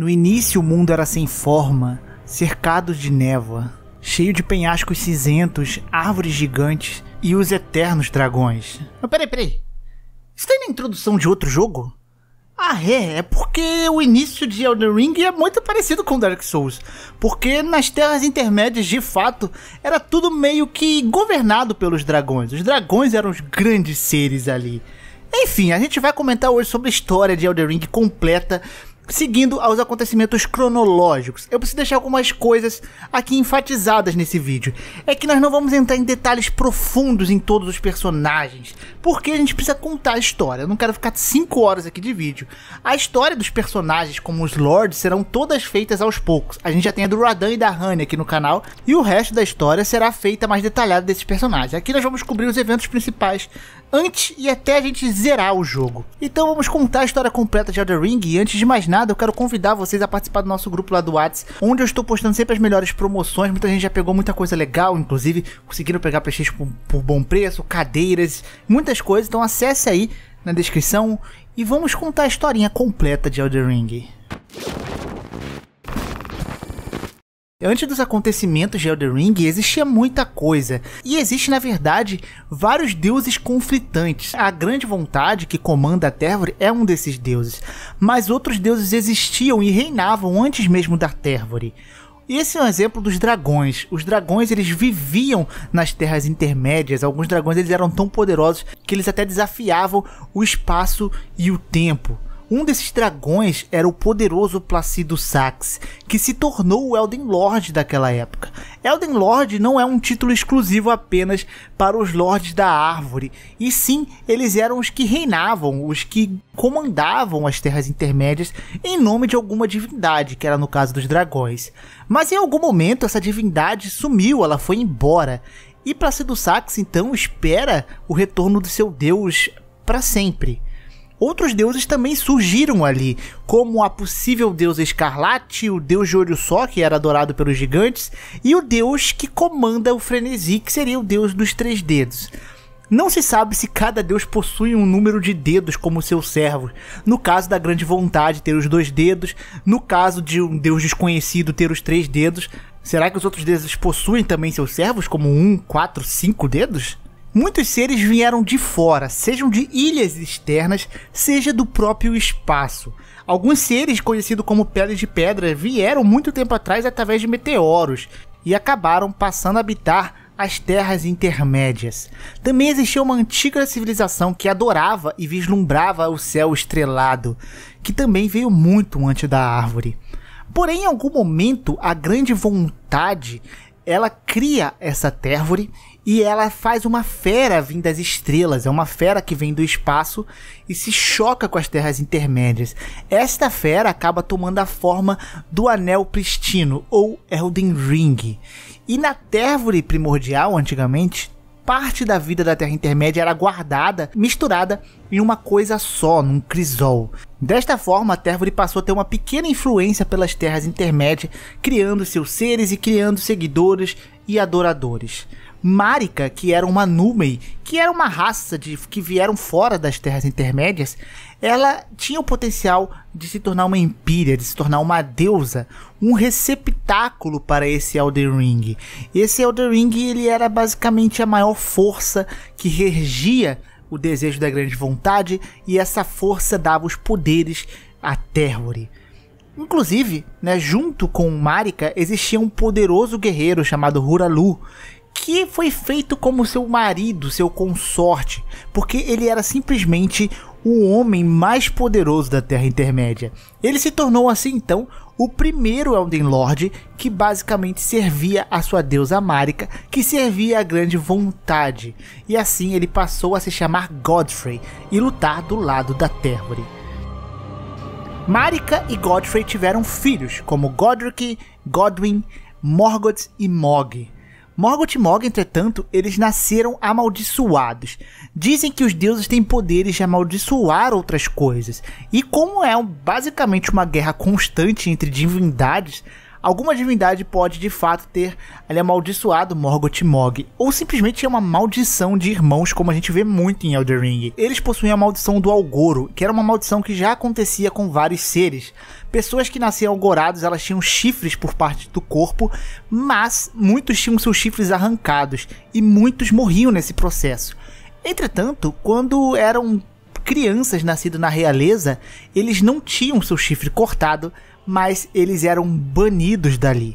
No início o mundo era sem forma, cercado de névoa, cheio de penhascos cinzentos, árvores gigantes e os eternos dragões. Mas peraí, peraí. Isso tem tá na introdução de outro jogo? Ah, é, é porque o início de Elden Ring é muito parecido com Dark Souls. Porque nas Terras Intermédias, de fato, era tudo meio que governado pelos dragões. Os dragões eram os grandes seres ali. Enfim, a gente vai comentar hoje sobre a história de Elden Ring completa, seguindo aos acontecimentos cronológicos. Eu preciso deixar algumas coisas aqui enfatizadas nesse vídeo. É que nós não vamos entrar em detalhes profundos em todos os personagens, porque a gente precisa contar a história. Eu não quero ficar 5 horas aqui de vídeo. A história dos personagens, como os Lords, serão todas feitas aos poucos. A gente já tem a do Radan e da Honey aqui no canal, e o resto da história será feita mais detalhada desses personagens. Aqui nós vamos cobrir os eventos principais antes e até a gente zerar o jogo. Então vamos contar a história completa de Elden Ring e antes de mais nada eu quero convidar vocês a participar do nosso grupo lá do Whats, onde eu estou postando sempre as melhores promoções, muita gente já pegou muita coisa legal, inclusive conseguiram pegar peixes por, por bom preço, cadeiras, muitas coisas, então acesse aí na descrição e vamos contar a historinha completa de Elden Ring. Antes dos acontecimentos de Elden Ring existia muita coisa, e existe na verdade vários deuses conflitantes. A grande vontade que comanda a Tervor é um desses deuses, mas outros deuses existiam e reinavam antes mesmo da Tervor. Esse é um exemplo dos dragões. Os dragões eles viviam nas terras intermédias. Alguns dragões eles eram tão poderosos que eles até desafiavam o espaço e o tempo. Um desses dragões era o poderoso Placido Sax, que se tornou o Elden Lord daquela época. Elden Lord não é um título exclusivo apenas para os Lords da Árvore, e sim, eles eram os que reinavam, os que comandavam as terras intermédias em nome de alguma divindade, que era no caso dos dragões. Mas em algum momento essa divindade sumiu, ela foi embora. E Placido Sax então espera o retorno do seu deus para sempre outros deuses também surgiram ali, como a possível deusa escarlate, o deus de olho só, que era adorado pelos gigantes, e o deus que comanda o frenesi, que seria o deus dos três dedos. Não se sabe se cada deus possui um número de dedos como seus servos. No caso da grande vontade, ter os dois dedos. No caso de um deus desconhecido, ter os três dedos. Será que os outros deuses possuem também seus servos, como um, quatro, cinco dedos? Muitos seres vieram de fora, sejam de ilhas externas, seja do próprio espaço. Alguns seres, conhecidos como peles de pedra, vieram muito tempo atrás através de meteoros e acabaram passando a habitar as terras intermédias. Também existia uma antiga civilização que adorava e vislumbrava o céu estrelado, que também veio muito antes da árvore. Porém, em algum momento, a grande vontade ela cria essa térvore e ela faz uma fera vindo das estrelas, é uma fera que vem do espaço e se choca com as terras intermédias. Esta fera acaba tomando a forma do Anel Pristino, ou Elden Ring. E na térvore primordial, antigamente, parte da vida da Terra Intermédia era guardada, misturada em uma coisa só, num crisol. Desta forma, a Tervore passou a ter uma pequena influência pelas terras intermédias, criando seus seres e criando seguidores e adoradores. Marika, que era uma Númen, que era uma raça de que vieram fora das terras intermédias, ela tinha o potencial de se tornar uma empíria, de se tornar uma deusa, um receptáculo para esse Elden Ring. Esse Elden Ring ele era basicamente a maior força que regia o desejo da grande vontade e essa força dava os poderes a Terrory. Inclusive, né, junto com Marika existia um poderoso guerreiro chamado Huralu, que foi feito como seu marido, seu consorte, porque ele era simplesmente o homem mais poderoso da Terra Intermédia. Ele se tornou assim então o primeiro Elden Lord que basicamente servia a sua deusa Marika, que servia a grande vontade, e assim ele passou a se chamar Godfrey e lutar do lado da Termory. Marika e Godfrey tiveram filhos, como Godric, Godwin, Morgoth e Mog. Morgoth e Morg, entretanto, eles nasceram amaldiçoados. Dizem que os deuses têm poderes de amaldiçoar outras coisas. E como é basicamente uma guerra constante entre divindades, alguma divindade pode de fato ter ali amaldiçoado Morgoth e Mog, ou simplesmente é uma maldição de irmãos, como a gente vê muito em Elden Ring. Eles possuem a maldição do Algoro, que era uma maldição que já acontecia com vários seres. Pessoas que nasciam algorados, elas tinham chifres por parte do corpo, mas muitos tinham seus chifres arrancados e muitos morriam nesse processo. Entretanto, quando eram crianças nascidas na realeza, eles não tinham seu chifre cortado mas eles eram banidos dali.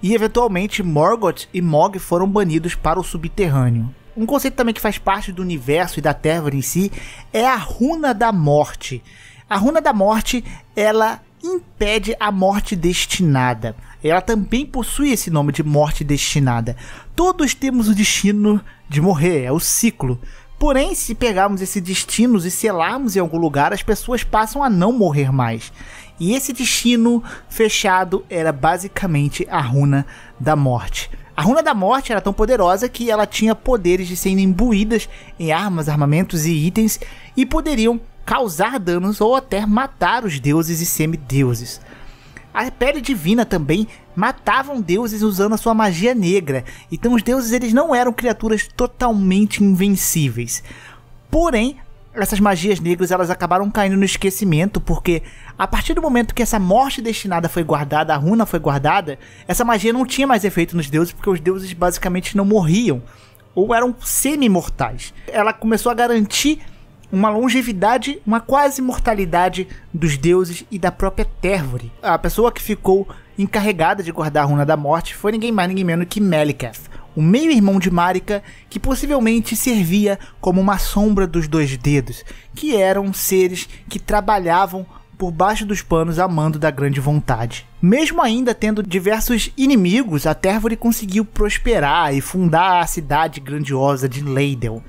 E eventualmente Morgoth e Mog foram banidos para o subterrâneo. Um conceito também que faz parte do universo e da Terra em si é a Runa da Morte. A Runa da Morte, ela impede a morte destinada. Ela também possui esse nome de morte destinada. Todos temos o destino de morrer, é o ciclo. Porém, se pegarmos esse destino e selarmos em algum lugar, as pessoas passam a não morrer mais. E esse destino fechado era basicamente a runa da morte. A runa da morte era tão poderosa que ela tinha poderes de serem imbuídas em armas, armamentos e itens e poderiam causar danos ou até matar os deuses e semideuses. A pele divina também matavam deuses usando a sua magia negra, então os deuses eles não eram criaturas totalmente invencíveis. Porém, essas magias negras elas acabaram caindo no esquecimento, porque a partir do momento que essa morte destinada foi guardada, a runa foi guardada, essa magia não tinha mais efeito nos deuses, porque os deuses basicamente não morriam, ou eram semi-mortais. Ela começou a garantir uma longevidade, uma quase mortalidade dos deuses e da própria Térvore. A pessoa que ficou encarregada de guardar a runa da morte foi ninguém mais, ninguém menos que Meliketh o meio-irmão de Marika que possivelmente servia como uma sombra dos dois dedos, que eram seres que trabalhavam por baixo dos panos a mando da grande vontade. Mesmo ainda tendo diversos inimigos, a Tervory conseguiu prosperar e fundar a cidade grandiosa de Leidel.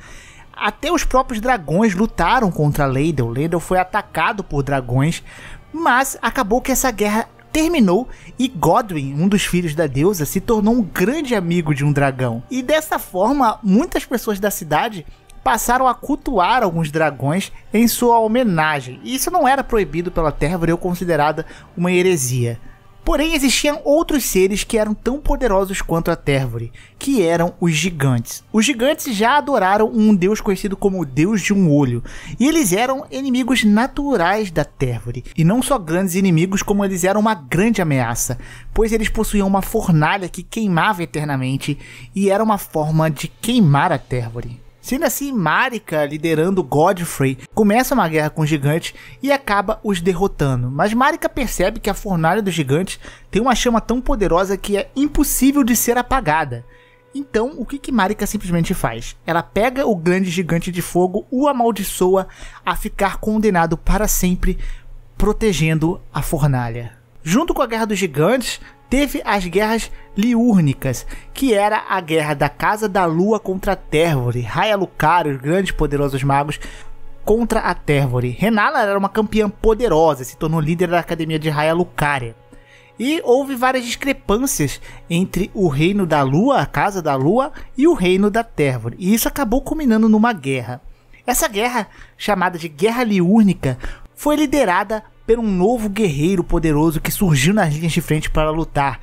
Até os próprios dragões lutaram contra Leidel. Leidel foi atacado por dragões, mas acabou que essa guerra terminou e Godwin, um dos filhos da deusa, se tornou um grande amigo de um dragão. E dessa forma, muitas pessoas da cidade passaram a cultuar alguns dragões em sua homenagem. E isso não era proibido pela Terra, era considerada uma heresia. Porém, existiam outros seres que eram tão poderosos quanto a Térvore, que eram os gigantes. Os gigantes já adoraram um deus conhecido como o Deus de um Olho, e eles eram inimigos naturais da Térvore, e não só grandes inimigos, como eles eram uma grande ameaça, pois eles possuíam uma fornalha que queimava eternamente e era uma forma de queimar a Térvore. Sendo assim, Marika, liderando Godfrey, começa uma guerra com o gigante e acaba os derrotando. Mas Marika percebe que a fornalha do gigante tem uma chama tão poderosa que é impossível de ser apagada. Então, o que, que Marika simplesmente faz? Ela pega o grande gigante de fogo, o amaldiçoa a ficar condenado para sempre, protegendo a fornalha. Junto com a Guerra dos Gigantes, teve as Guerras Liúrnicas, que era a guerra da Casa da Lua contra a Térvore, Raya Lucario, os grandes poderosos magos, contra a Térvore. Renala era uma campeã poderosa, se tornou líder da Academia de Raya Lucaria. E houve várias discrepâncias entre o Reino da Lua, a Casa da Lua, e o Reino da Térvore. E isso acabou culminando numa guerra. Essa guerra, chamada de Guerra Liúrnica, foi liderada pelo um novo guerreiro poderoso que surgiu nas linhas de frente para lutar,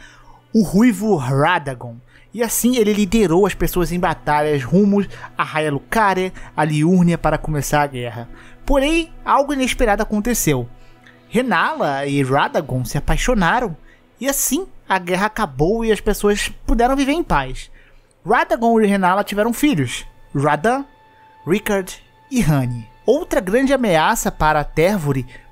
o ruivo Radagon. E assim ele liderou as pessoas em batalhas rumos a Raya Lucaria, a Liurnia para começar a guerra. Porém, algo inesperado aconteceu. Renala e Radagon se apaixonaram, e assim a guerra acabou e as pessoas puderam viver em paz. Radagon e Renala tiveram filhos, Radan, Rickard e Hane. Outra grande ameaça para a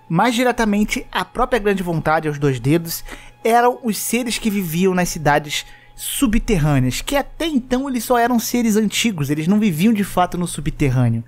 mais diretamente a própria grande vontade, aos dois dedos, eram os seres que viviam nas cidades subterrâneas, que até então eles só eram seres antigos, eles não viviam de fato no subterrâneo.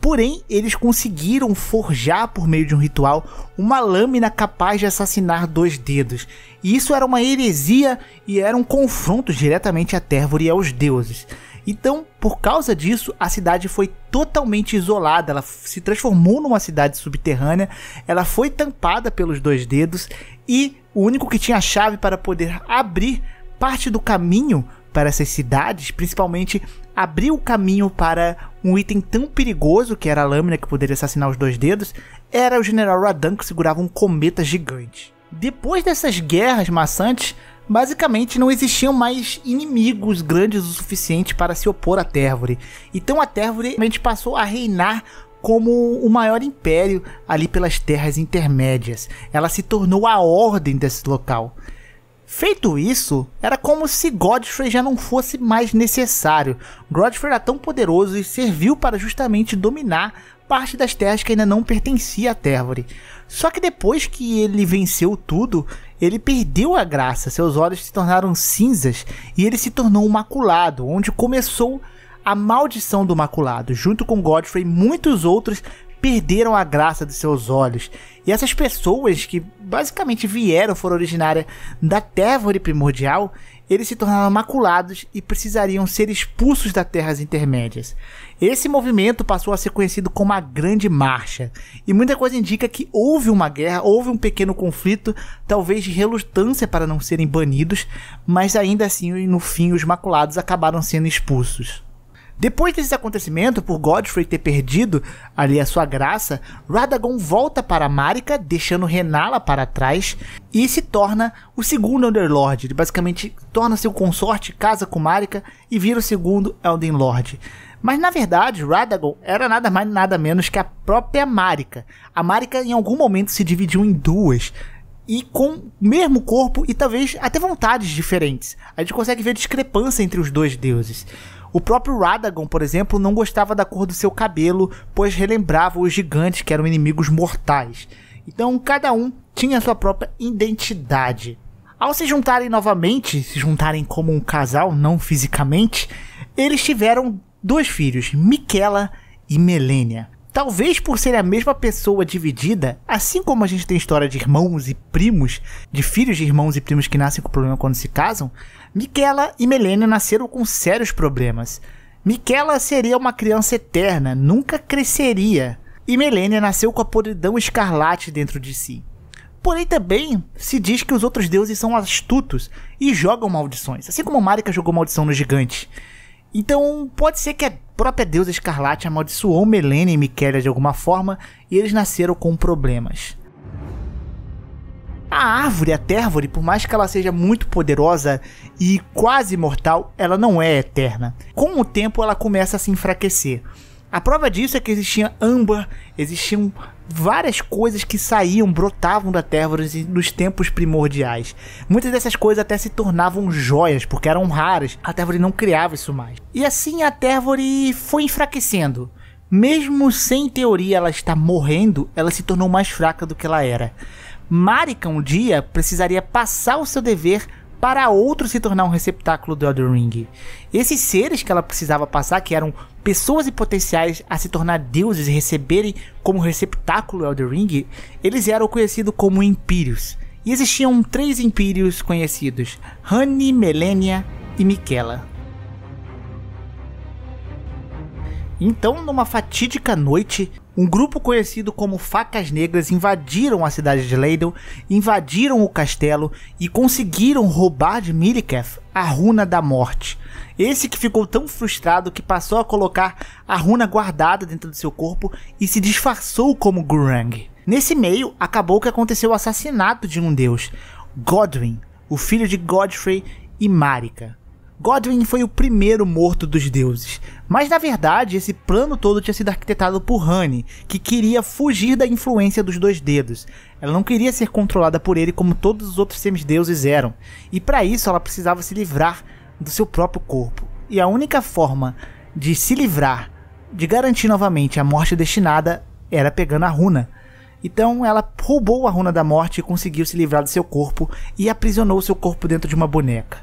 Porém, eles conseguiram forjar por meio de um ritual uma lâmina capaz de assassinar dois dedos. E isso era uma heresia e era um confronto diretamente à Térvore e aos deuses. Então, por causa disso, a cidade foi totalmente isolada, ela se transformou numa cidade subterrânea, ela foi tampada pelos dois dedos e o único que tinha a chave para poder abrir parte do caminho para essas cidades, principalmente abrir o caminho para um item tão perigoso que era a lâmina que poderia assassinar os dois dedos, era o General Radan que segurava um cometa gigante. Depois dessas guerras maçantes, Basicamente, não existiam mais inimigos grandes o suficiente para se opor à Tervore. Então a Tervore a passou a reinar como o maior império ali pelas terras intermédias. Ela se tornou a ordem desse local. Feito isso, era como se Godfrey já não fosse mais necessário. Godfrey era tão poderoso e serviu para justamente dominar parte das terras que ainda não pertencia à Tervore. Só que depois que ele venceu tudo, ele perdeu a graça, seus olhos se tornaram cinzas e ele se tornou um maculado, onde começou a maldição do maculado, junto com Godfrey e muitos outros perderam a graça de seus olhos. E essas pessoas que basicamente vieram, foram originárias da Tévore primordial, eles se tornaram maculados e precisariam ser expulsos das terras intermédias. Esse movimento passou a ser conhecido como a Grande Marcha, e muita coisa indica que houve uma guerra, houve um pequeno conflito, talvez de relutância para não serem banidos, mas ainda assim, no fim, os maculados acabaram sendo expulsos. Depois desse acontecimento, por Godfrey ter perdido ali a sua graça, Radagon volta para Marika, deixando Renala para trás, e se torna o segundo Underlord. Ele basicamente torna-se o consorte, casa com Marika e vira o segundo Elden Lord. Mas na verdade, Radagon era nada mais nada menos que a própria Marika. A Marika em algum momento se dividiu em duas e com o mesmo corpo e talvez até vontades diferentes. A gente consegue ver discrepância entre os dois deuses. O próprio Radagon, por exemplo, não gostava da cor do seu cabelo, pois relembrava os gigantes que eram inimigos mortais. Então cada um tinha sua própria identidade. Ao se juntarem novamente, se juntarem como um casal, não fisicamente, eles tiveram dois filhos, Miquela e Melênia. Talvez por ser a mesma pessoa dividida, assim como a gente tem história de irmãos e primos, de filhos de irmãos e primos que nascem com problema quando se casam, Miquela e Melene nasceram com sérios problemas. Miquela seria uma criança eterna, nunca cresceria, e Melene nasceu com a podridão escarlate dentro de si. Porém, também se diz que os outros deuses são astutos e jogam maldições, assim como Marika jogou maldição no gigante. Então, pode ser que a própria deusa Escarlate amaldiçoou Melene e Miquelia de alguma forma e eles nasceram com problemas. A árvore, a Térvore, por mais que ela seja muito poderosa e quase mortal, ela não é eterna. Com o tempo ela começa a se enfraquecer. A prova disso é que existia âmbar, existiam várias coisas que saíam, brotavam da terra nos tempos primordiais. Muitas dessas coisas até se tornavam joias, porque eram raras. A Tervore não criava isso mais. E assim a Tervore foi enfraquecendo. Mesmo sem teoria ela está morrendo, ela se tornou mais fraca do que ela era. Marika um dia precisaria passar o seu dever para outro se tornar um receptáculo do Elden Ring. Esses seres que ela precisava passar, que eram pessoas e potenciais a se tornar deuses e receberem como receptáculo Elden Ring, eles eram conhecidos como Impírios. E existiam três Impírios conhecidos: Hani, Melenia e Miquela. Então, numa fatídica noite, um grupo conhecido como Facas Negras invadiram a cidade de Leidel, invadiram o castelo e conseguiram roubar de Miliketh a Runa da Morte. Esse que ficou tão frustrado que passou a colocar a runa guardada dentro do seu corpo e se disfarçou como Gurang. Nesse meio, acabou que aconteceu o assassinato de um deus, Godwin, o filho de Godfrey e Marika. Godwin foi o primeiro morto dos deuses. Mas na verdade, esse plano todo tinha sido arquitetado por Honey, que queria fugir da influência dos dois dedos. Ela não queria ser controlada por ele como todos os outros semideuses eram, e para isso ela precisava se livrar do seu próprio corpo. E a única forma de se livrar, de garantir novamente a morte destinada, era pegando a runa. Então ela roubou a runa da morte e conseguiu se livrar do seu corpo e aprisionou seu corpo dentro de uma boneca.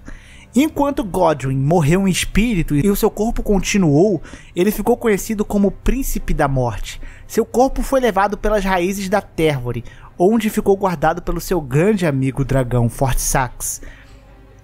Enquanto Godwin morreu em espírito e o seu corpo continuou, ele ficou conhecido como Príncipe da Morte. Seu corpo foi levado pelas raízes da Tervore, onde ficou guardado pelo seu grande amigo dragão Fort Sax.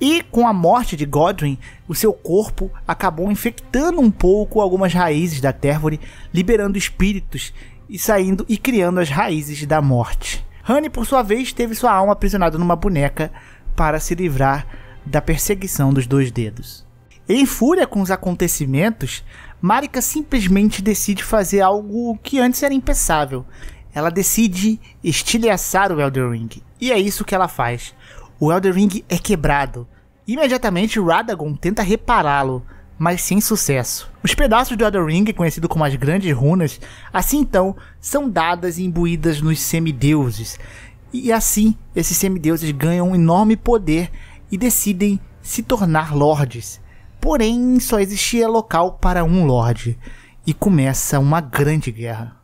E com a morte de Godwin, o seu corpo acabou infectando um pouco algumas raízes da Tervore, liberando espíritos e saindo e criando as raízes da morte. Honey, por sua vez, teve sua alma aprisionada numa boneca para se livrar da perseguição dos dois dedos. Em fúria com os acontecimentos, Marika simplesmente decide fazer algo que antes era impensável. Ela decide estilhaçar o Elder Ring. E é isso que ela faz. O Elder Ring é quebrado. Imediatamente Radagon tenta repará-lo, mas sem sucesso. Os pedaços do Elder Ring, conhecido como as Grandes Runas, assim então são dadas e imbuídas nos semideuses. E assim, esses semideuses ganham um enorme poder e decidem se tornar lordes. Porém, só existia local para um lorde e começa uma grande guerra.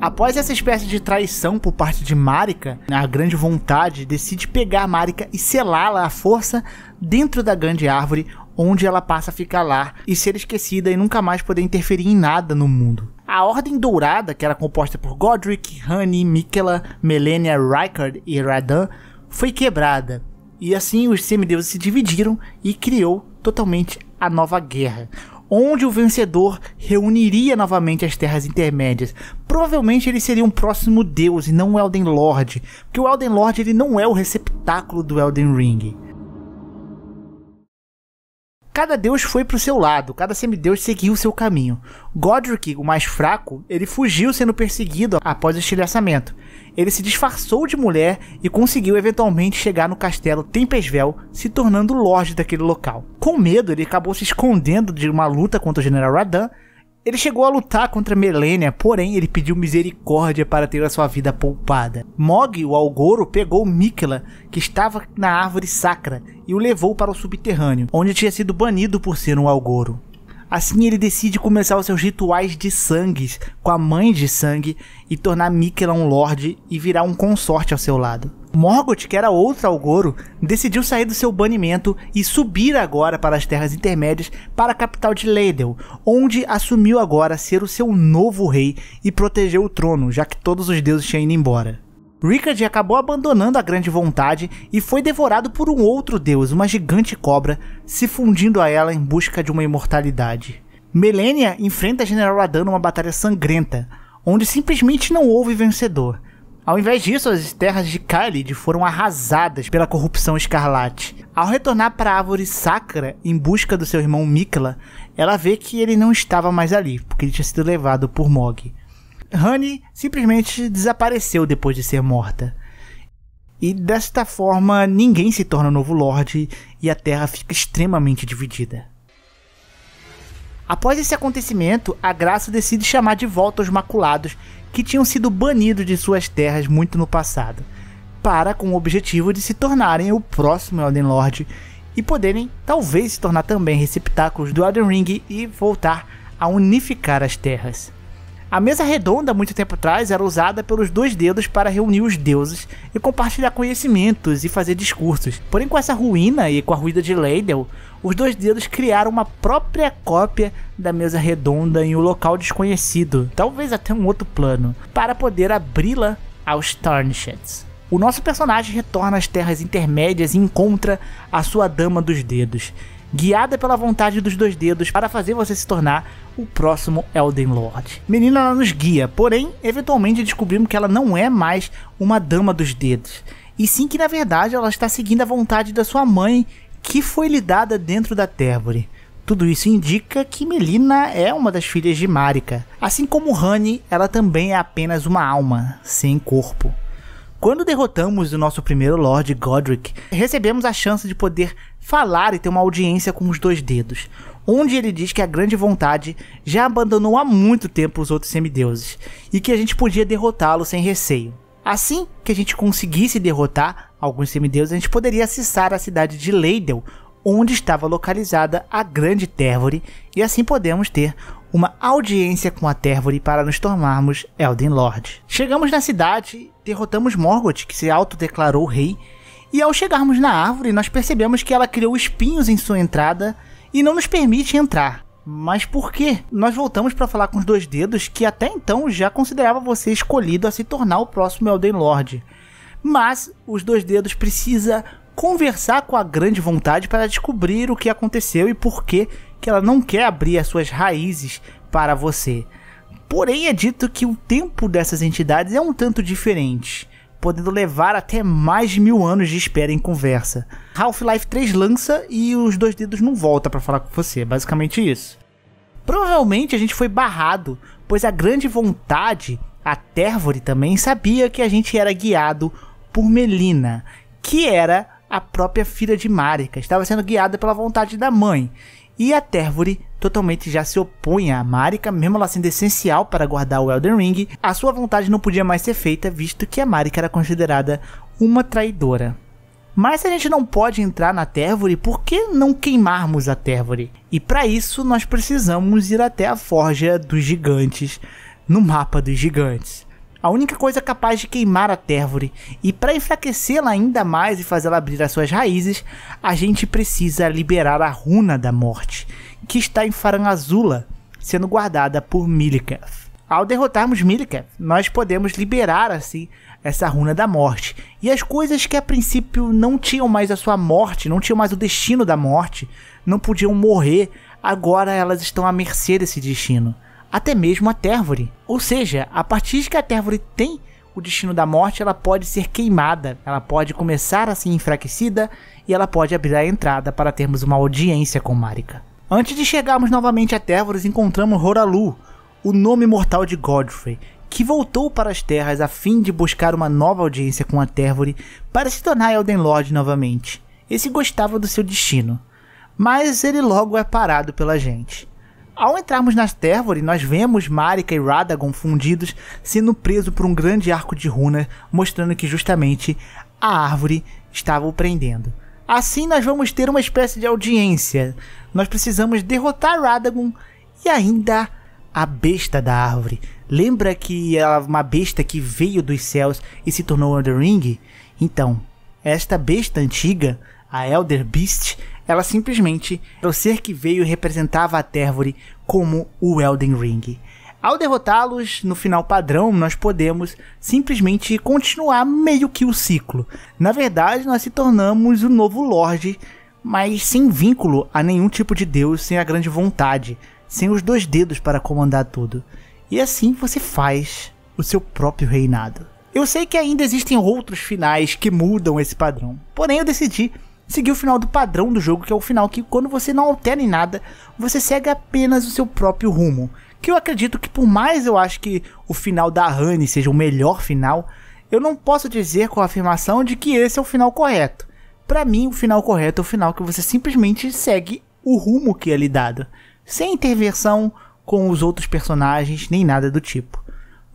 Após essa espécie de traição por parte de Marika, a grande vontade decide pegar Marika e selá-la à força dentro da grande árvore, onde ela passa a ficar lá e ser esquecida e nunca mais poder interferir em nada no mundo. A Ordem Dourada, que era composta por Godric, Honey, Mikela, Melania, Rykard e Radan, foi quebrada. E assim os semideuses se dividiram e criou totalmente a nova guerra onde o vencedor reuniria novamente as terras intermédias. Provavelmente ele seria um próximo deus e não o Elden Lord, porque o Elden Lord ele não é o receptáculo do Elden Ring. Cada deus foi pro seu lado, cada semideus seguiu o seu caminho. Godric, o mais fraco, ele fugiu sendo perseguido após o estilhaçamento. Ele se disfarçou de mulher e conseguiu eventualmente chegar no castelo Tempesvel, se tornando lorde daquele local. Com medo, ele acabou se escondendo de uma luta contra o general Radan ele chegou a lutar contra Melênia, porém ele pediu misericórdia para ter a sua vida poupada. Mog, o Algoro, pegou Mikla, que estava na árvore sacra, e o levou para o subterrâneo, onde tinha sido banido por ser um Algoro. Assim ele decide começar os seus rituais de sangues com a mãe de sangue e tornar Mikla um lorde e virar um consorte ao seu lado. Morgoth, que era outra algoro, decidiu sair do seu banimento e subir agora para as terras intermédias para a capital de Leidel, onde assumiu agora ser o seu novo rei e proteger o trono, já que todos os deuses tinham ido embora. Rickard acabou abandonando a grande vontade e foi devorado por um outro deus, uma gigante cobra, se fundindo a ela em busca de uma imortalidade. Melenia enfrenta General Adan numa batalha sangrenta, onde simplesmente não houve vencedor, ao invés disso, as terras de Khalid foram arrasadas pela corrupção escarlate. Ao retornar para a árvore sacra em busca do seu irmão Mikla, ela vê que ele não estava mais ali, porque ele tinha sido levado por Mog. Honey simplesmente desapareceu depois de ser morta. E desta forma, ninguém se torna o novo Lorde e a Terra fica extremamente dividida. Após esse acontecimento, a Graça decide chamar de volta os Maculados, que tinham sido banidos de suas terras muito no passado, para com o objetivo de se tornarem o próximo Elden Lord e poderem talvez se tornar também receptáculos do Elden Ring e voltar a unificar as terras. A mesa redonda, muito tempo atrás, era usada pelos dois dedos para reunir os deuses e compartilhar conhecimentos e fazer discursos. Porém, com essa ruína e com a ruína de Leidel, os dois dedos criaram uma própria cópia da mesa redonda em um local desconhecido, talvez até um outro plano, para poder abri-la aos Tarnsheds. O nosso personagem retorna às terras intermédias e encontra a sua dama dos dedos, guiada pela vontade dos dois dedos para fazer você se tornar o próximo Elden Lord. Menina ela nos guia, porém, eventualmente descobrimos que ela não é mais uma dama dos dedos. E sim que na verdade ela está seguindo a vontade da sua mãe que foi lhe dada dentro da Térbore. Tudo isso indica que Melina é uma das filhas de Marika. Assim como Rani, ela também é apenas uma alma, sem corpo. Quando derrotamos o nosso primeiro Lord Godric, recebemos a chance de poder falar e ter uma audiência com os dois dedos, onde ele diz que a grande vontade já abandonou há muito tempo os outros semideuses e que a gente podia derrotá-lo sem receio. Assim que a gente conseguisse derrotar alguns semideus, a gente poderia acessar a cidade de Leidel, onde estava localizada a Grande Térvore, e assim podemos ter uma audiência com a Térvore para nos tornarmos Elden Lord. Chegamos na cidade, derrotamos Morgoth, que se autodeclarou rei, e ao chegarmos na árvore, nós percebemos que ela criou espinhos em sua entrada e não nos permite entrar. Mas por quê? Nós voltamos para falar com os dois dedos que até então já considerava você escolhido a se tornar o próximo Elden Lord. Mas os dois dedos precisa conversar com a grande vontade para descobrir o que aconteceu e por que que ela não quer abrir as suas raízes para você. Porém, é dito que o tempo dessas entidades é um tanto diferente podendo levar até mais de mil anos de espera em conversa. Half-Life 3 lança e os dois dedos não volta para falar com você, é basicamente isso. Provavelmente a gente foi barrado, pois a grande vontade, a Tervory também sabia que a gente era guiado por Melina, que era a própria filha de Marika, estava sendo guiada pela vontade da mãe. E a Tervory totalmente já se opunha a Marika, mesmo ela sendo essencial para guardar o Elden Ring, a sua vontade não podia mais ser feita, visto que a Marika era considerada uma traidora. Mas se a gente não pode entrar na Tervore, por que não queimarmos a Tervore? E para isso nós precisamos ir até a Forja dos Gigantes, no mapa dos Gigantes a única coisa capaz de queimar a tervore. e para enfraquecê-la ainda mais e fazê-la abrir as suas raízes, a gente precisa liberar a runa da morte, que está em Farangazula, sendo guardada por Milikath. Ao derrotarmos Milikath, nós podemos liberar assim essa runa da morte. E as coisas que a princípio não tinham mais a sua morte, não tinham mais o destino da morte, não podiam morrer, agora elas estão à mercê desse destino até mesmo a Térvore. Ou seja, a partir de que a Térvore tem o destino da morte, ela pode ser queimada, ela pode começar a ser enfraquecida e ela pode abrir a entrada para termos uma audiência com Marika. Antes de chegarmos novamente a Térvoros, encontramos Horalu, o nome mortal de Godfrey, que voltou para as terras a fim de buscar uma nova audiência com a Térvore para se tornar Elden Lord novamente. Esse gostava do seu destino, mas ele logo é parado pela gente. Ao entrarmos nas Tervore, nós vemos Marika e Radagon fundidos, sendo presos por um grande arco de runas, mostrando que justamente a árvore estava o prendendo. Assim, nós vamos ter uma espécie de audiência. Nós precisamos derrotar Radagon e ainda a besta da árvore. Lembra que ela é uma besta que veio dos céus e se tornou Elder Ring? Então, esta besta antiga, a Elder Beast, ela simplesmente era é o ser que veio e representava a Tervore como o Elden Ring. Ao derrotá-los no final padrão, nós podemos simplesmente continuar meio que o ciclo. Na verdade, nós se tornamos o novo Lorde, mas sem vínculo a nenhum tipo de deus, sem a grande vontade, sem os dois dedos para comandar tudo. E assim você faz o seu próprio reinado. Eu sei que ainda existem outros finais que mudam esse padrão, porém eu decidi seguir o final do padrão do jogo, que é o final que quando você não altera em nada, você segue apenas o seu próprio rumo. Que eu acredito que por mais eu acho que o final da Rani seja o melhor final, eu não posso dizer com a afirmação de que esse é o final correto. Para mim, o final correto é o final que você simplesmente segue o rumo que é lhe dado, sem intervenção com os outros personagens nem nada do tipo.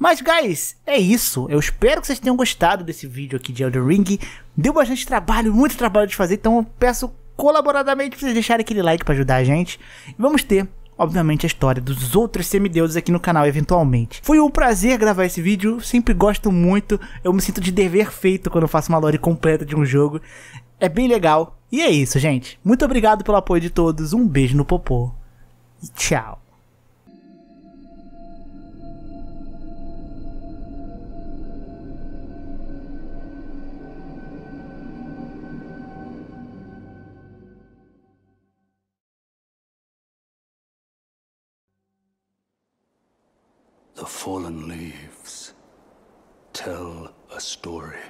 Mas, guys, é isso. Eu espero que vocês tenham gostado desse vídeo aqui de Elden Ring. Deu bastante trabalho, muito trabalho de fazer, então eu peço colaboradamente pra vocês deixarem aquele like para ajudar a gente. E vamos ter, obviamente, a história dos outros semideuses aqui no canal, eventualmente. Foi um prazer gravar esse vídeo, sempre gosto muito. Eu me sinto de dever feito quando eu faço uma lore completa de um jogo. É bem legal. E é isso, gente. Muito obrigado pelo apoio de todos, um beijo no popô e tchau. fallen leaves tell a story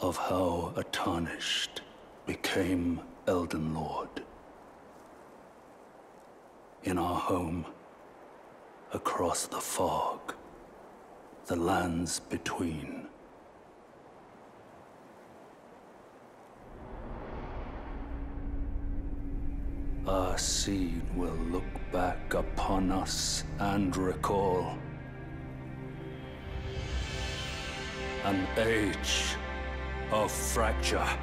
of how a tarnished became Elden Lord. In our home, across the fog, the lands between. our seed will look back upon us and recall. An age of fracture.